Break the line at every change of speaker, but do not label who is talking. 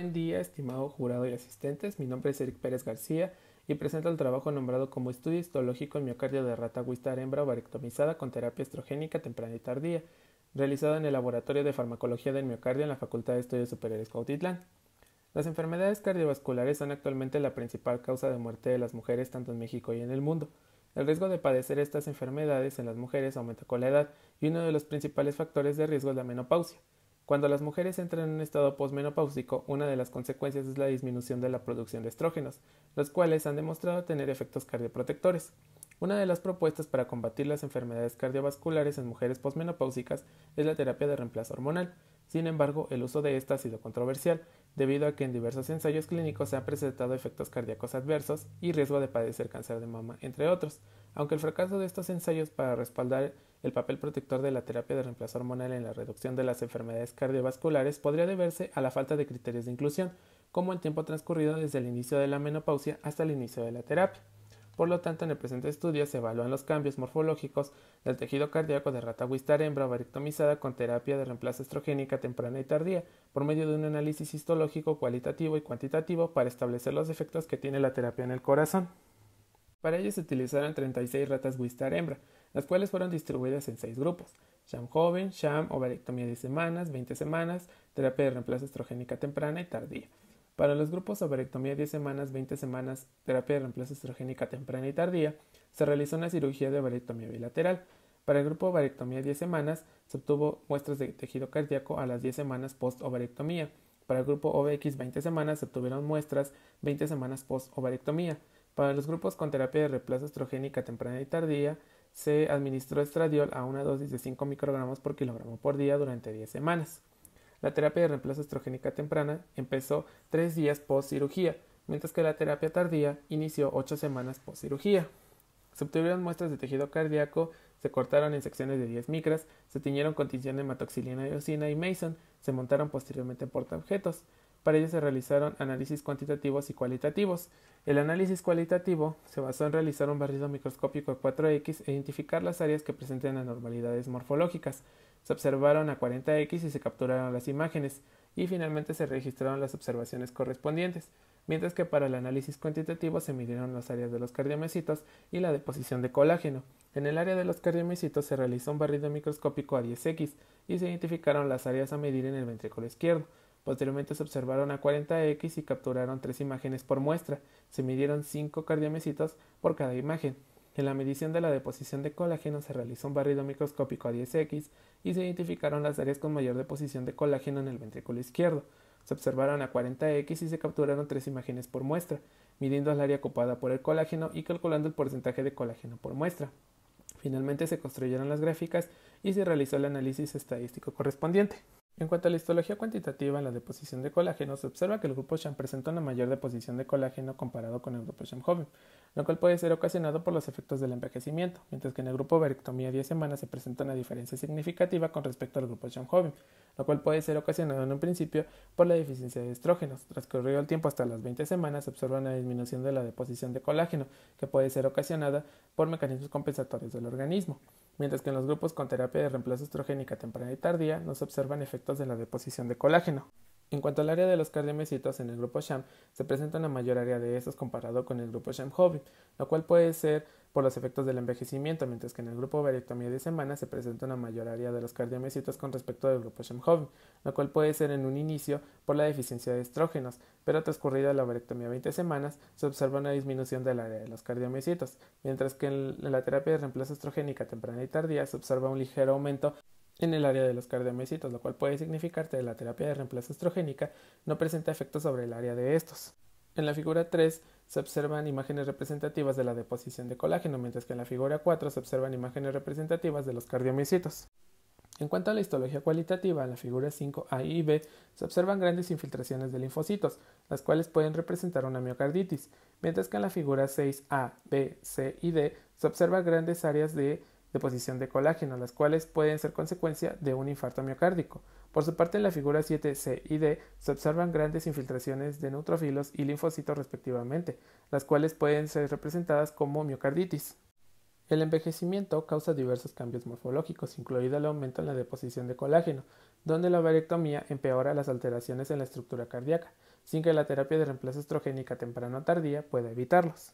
Buen día, estimado jurado y asistentes. Mi nombre es Eric Pérez García y presento el trabajo nombrado como Estudio Histológico en Miocardio de Rata Wistar Hembra Varectomizada con Terapia Estrogénica Temprana y Tardía, realizado en el Laboratorio de Farmacología del Miocardio en la Facultad de Estudios Superiores Cuautitlán. Las enfermedades cardiovasculares son actualmente la principal causa de muerte de las mujeres tanto en México y en el mundo. El riesgo de padecer estas enfermedades en las mujeres aumenta con la edad y uno de los principales factores de riesgo es la menopausia. Cuando las mujeres entran en un estado posmenopáusico, una de las consecuencias es la disminución de la producción de estrógenos, los cuales han demostrado tener efectos cardioprotectores. Una de las propuestas para combatir las enfermedades cardiovasculares en mujeres posmenopáusicas es la terapia de reemplazo hormonal, sin embargo, el uso de esta ha sido controversial, debido a que en diversos ensayos clínicos se han presentado efectos cardíacos adversos y riesgo de padecer cáncer de mama, entre otros. Aunque el fracaso de estos ensayos para respaldar el papel protector de la terapia de reemplazo hormonal en la reducción de las enfermedades cardiovasculares podría deberse a la falta de criterios de inclusión, como el tiempo transcurrido desde el inicio de la menopausia hasta el inicio de la terapia. Por lo tanto, en el presente estudio se evalúan los cambios morfológicos del tejido cardíaco de rata Wistar hembra ovarectomizada con terapia de reemplazo estrogénica temprana y tardía por medio de un análisis histológico cualitativo y cuantitativo para establecer los efectos que tiene la terapia en el corazón. Para ello se utilizaron 36 ratas Wistar hembra, las cuales fueron distribuidas en 6 grupos. Sham joven, Sham ovarectomía de semanas, 20 semanas, terapia de reemplazo estrogénica temprana y tardía. Para los grupos ovarectomía 10 semanas, 20 semanas, terapia de reemplazo estrogénica temprana y tardía, se realizó una cirugía de ovarectomía bilateral. Para el grupo ovarectomía 10 semanas, se obtuvo muestras de tejido cardíaco a las 10 semanas post-ovarectomía. Para el grupo OVX 20 semanas, se obtuvieron muestras 20 semanas post-ovarectomía. Para los grupos con terapia de reemplazo estrogénica temprana y tardía, se administró estradiol a una dosis de 5 microgramos por kilogramo por día durante 10 semanas. La terapia de reemplazo estrogénica temprana empezó tres días post cirugía, mientras que la terapia tardía inició ocho semanas post cirugía. Se obtuvieron muestras de tejido cardíaco, se cortaron en secciones de 10 micras, se tiñeron con tinción de hematoxilina, eosina y Mason, se montaron posteriormente en portaobjetos. Para ello se realizaron análisis cuantitativos y cualitativos. El análisis cualitativo se basó en realizar un barrido microscópico a 4X e identificar las áreas que presenten anormalidades morfológicas. Se observaron a 40X y se capturaron las imágenes y finalmente se registraron las observaciones correspondientes, mientras que para el análisis cuantitativo se midieron las áreas de los cardiomecitos y la deposición de colágeno. En el área de los cardiomecitos se realizó un barrido microscópico a 10X y se identificaron las áreas a medir en el ventrículo izquierdo. Posteriormente se observaron a 40X y capturaron tres imágenes por muestra. Se midieron cinco cardiomecitos por cada imagen. En la medición de la deposición de colágeno se realizó un barrido microscópico a 10X y se identificaron las áreas con mayor deposición de colágeno en el ventrículo izquierdo. Se observaron a 40X y se capturaron tres imágenes por muestra, midiendo el área ocupada por el colágeno y calculando el porcentaje de colágeno por muestra. Finalmente se construyeron las gráficas y se realizó el análisis estadístico correspondiente. En cuanto a la histología cuantitativa en la deposición de colágeno, se observa que el grupo Sham presenta una mayor deposición de colágeno comparado con el grupo Sham joven, lo cual puede ser ocasionado por los efectos del envejecimiento, mientras que en el grupo Verectomía 10 semanas se presenta una diferencia significativa con respecto al grupo Sham joven, lo cual puede ser ocasionado en un principio por la deficiencia de estrógenos. Transcurrido el tiempo hasta las 20 semanas, se observa una disminución de la deposición de colágeno, que puede ser ocasionada por mecanismos compensatorios del organismo mientras que en los grupos con terapia de reemplazo estrogénica temprana y tardía no se observan efectos de la deposición de colágeno. En cuanto al área de los cardiomecitos en el grupo SHAM, se presenta una mayor área de esos comparado con el grupo SHAM hobin, lo cual puede ser por los efectos del envejecimiento, mientras que en el grupo variectomía de semana se presenta una mayor área de los cardiomecitos con respecto al grupo Schemhoven, lo cual puede ser en un inicio por la deficiencia de estrógenos, pero transcurrida la variectomía 20 semanas se observa una disminución del área de los cardiomecitos, mientras que en la terapia de reemplazo estrogénica temprana y tardía se observa un ligero aumento en el área de los cardiomecitos, lo cual puede significar que la terapia de reemplazo estrogénica no presenta efectos sobre el área de estos. En la figura 3 se observan imágenes representativas de la deposición de colágeno, mientras que en la figura 4 se observan imágenes representativas de los cardiomiocitos. En cuanto a la histología cualitativa, en la figura 5A y B se observan grandes infiltraciones de linfocitos, las cuales pueden representar una miocarditis, mientras que en la figura 6A, B, C y D se observan grandes áreas de deposición de colágeno, las cuales pueden ser consecuencia de un infarto miocárdico. Por su parte, en la figura 7C y D se observan grandes infiltraciones de neutrófilos y linfocitos respectivamente, las cuales pueden ser representadas como miocarditis. El envejecimiento causa diversos cambios morfológicos, incluido el aumento en la deposición de colágeno, donde la varectomía empeora las alteraciones en la estructura cardíaca, sin que la terapia de reemplazo estrogénica temprano o tardía pueda evitarlos.